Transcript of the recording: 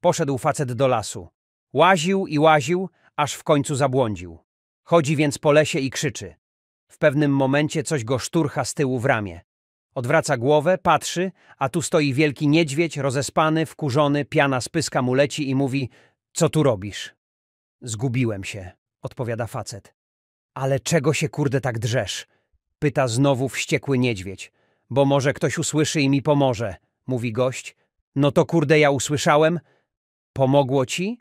Poszedł facet do lasu. Łaził i łaził, aż w końcu zabłądził. Chodzi więc po lesie i krzyczy. W pewnym momencie coś go szturcha z tyłu w ramię. Odwraca głowę, patrzy, a tu stoi wielki niedźwiedź, rozespany, wkurzony, piana z pyska mu leci i mówi Co tu robisz? Zgubiłem się, odpowiada facet. Ale czego się kurde tak drzesz? Pyta znowu wściekły niedźwiedź. Bo może ktoś usłyszy i mi pomoże, mówi gość. No to kurde ja usłyszałem, Pomogło ci?